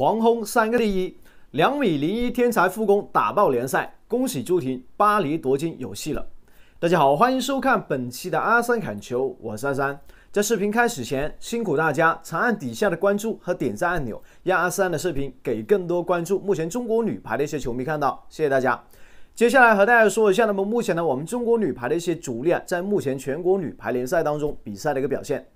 狂轰三个第一，两米零一天才复工打爆联赛，恭喜朱婷！巴黎夺金有戏了。大家好，欢迎收看本期的阿三砍球，我是阿三。在视频开始前，辛苦大家长按底下的关注和点赞按钮，让阿三的视频给更多关注目前中国女排的一些球迷看到。谢谢大家。接下来和大家说一下，那么目前呢，我们中国女排的一些主力啊，在目前全国女排联赛当中比赛的一个表现。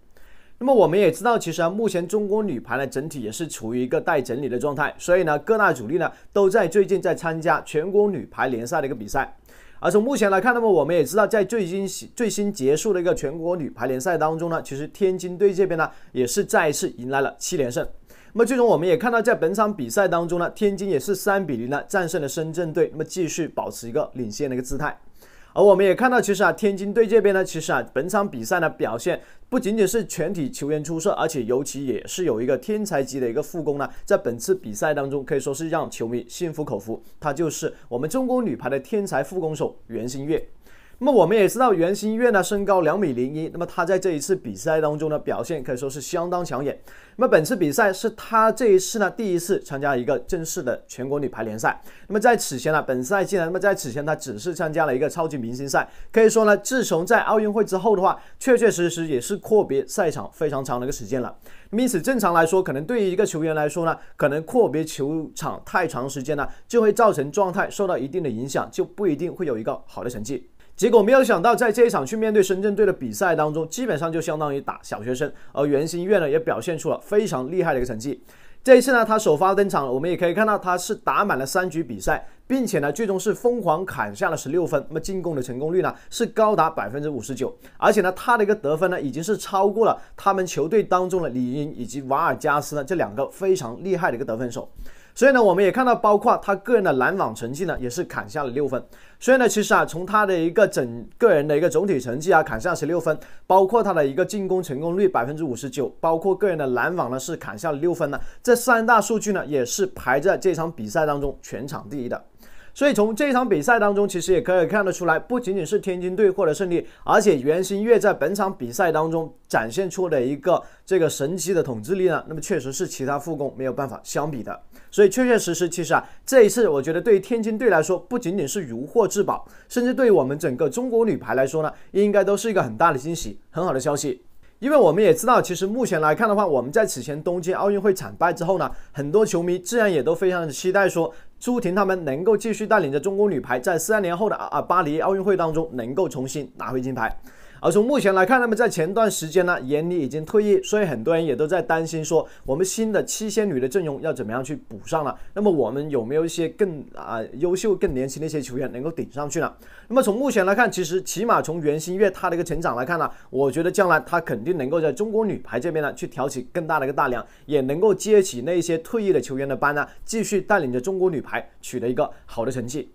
那么我们也知道，其实啊，目前中国女排呢整体也是处于一个待整理的状态，所以呢，各大主力呢都在最近在参加全国女排联赛的一个比赛。而从目前来看，那么我们也知道，在最新最新结束的一个全国女排联赛当中呢，其实天津队这边呢也是再一次迎来了七连胜。那么最终我们也看到，在本场比赛当中呢，天津也是三比零呢战胜了深圳队，那么继续保持一个领先的一个姿态。而我们也看到，其实啊，天津队这边呢，其实啊，本场比赛呢表现不仅仅是全体球员出色，而且尤其也是有一个天才级的一个副攻呢，在本次比赛当中可以说是让球迷心服口服，她就是我们中国女排的天才副攻手袁心玥。那么我们也知道袁心玥呢，身高两米零一。那么她在这一次比赛当中的表现可以说是相当抢眼。那么本次比赛是她这一次呢第一次参加一个正式的全国女排联赛。那么在此前呢，本赛季呢，那么在此前她只是参加了一个超级明星赛。可以说呢，自从在奥运会之后的话，确确实实也是阔别赛场非常长的一个时间了。因此，正常来说，可能对于一个球员来说呢，可能阔别球场太长时间呢，就会造成状态受到一定的影响，就不一定会有一个好的成绩。结果没有想到，在这一场去面对深圳队的比赛当中，基本上就相当于打小学生。而袁心玥呢，也表现出了非常厉害的一个成绩。这一次呢，他首发登场，我们也可以看到他是打满了三局比赛，并且呢，最终是疯狂砍下了十六分。那么进攻的成功率呢，是高达百分之五十九，而且呢，他的一个得分呢，已经是超过了他们球队当中的李盈以及瓦尔加斯呢这两个非常厉害的一个得分手。所以呢，我们也看到，包括他个人的拦网成绩呢，也是砍下了六分。所以呢，其实啊，从他的一个整个人的一个总体成绩啊，砍下十六分，包括他的一个进攻成功率百分之五十九，包括个人的拦网呢是砍下了六分呢，这三大数据呢，也是排在这场比赛当中全场第一的。所以从这一场比赛当中，其实也可以看得出来，不仅仅是天津队获得胜利，而且袁心玥在本场比赛当中展现出的一个这个神奇的统治力呢。那么确实是其他副攻没有办法相比的。所以确确实实，其实啊，这一次我觉得对于天津队来说，不仅仅是如获至宝，甚至对于我们整个中国女排来说呢，应该都是一个很大的惊喜，很好的消息。因为我们也知道，其实目前来看的话，我们在此前东京奥运会惨败之后呢，很多球迷自然也都非常的期待，说朱婷他们能够继续带领着中国女排，在三年后的啊巴黎奥运会当中，能够重新拿回金牌。而从目前来看，那么在前段时间呢，袁妮已经退役，所以很多人也都在担心说，我们新的七仙女的阵容要怎么样去补上了？那么我们有没有一些更啊优秀、更年轻的一些球员能够顶上去呢？那么从目前来看，其实起码从袁心玥她的一个成长来看呢，我觉得将来她肯定能够在中国女排这边呢去挑起更大的一个大梁，也能够接起那些退役的球员的班呢，继续带领着中国女排取得一个好的成绩。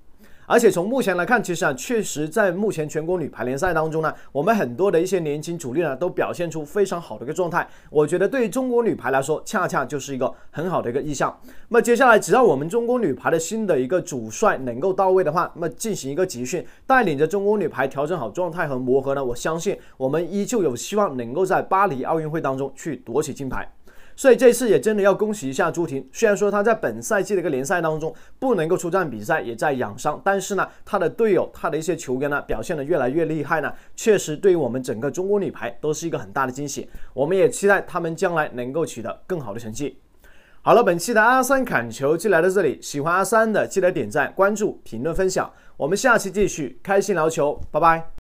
而且从目前来看，其实啊，确实在目前全国女排联赛当中呢，我们很多的一些年轻主力呢，都表现出非常好的一个状态。我觉得对于中国女排来说，恰恰就是一个很好的一个意向。那么接下来，只要我们中国女排的新的一个主帅能够到位的话，那么进行一个集训，带领着中国女排调整好状态和磨合呢，我相信我们依旧有希望能够在巴黎奥运会当中去夺取金牌。所以这次也真的要恭喜一下朱婷，虽然说她在本赛季的一个联赛当中不能够出战比赛，也在养伤，但是呢，她的队友、她的一些球员呢，表现得越来越厉害呢，确实对于我们整个中国女排都是一个很大的惊喜。我们也期待他们将来能够取得更好的成绩。好了，本期的阿三砍球就来到这里，喜欢阿三的记得点赞、关注、评论、分享，我们下期继续开心聊球，拜拜。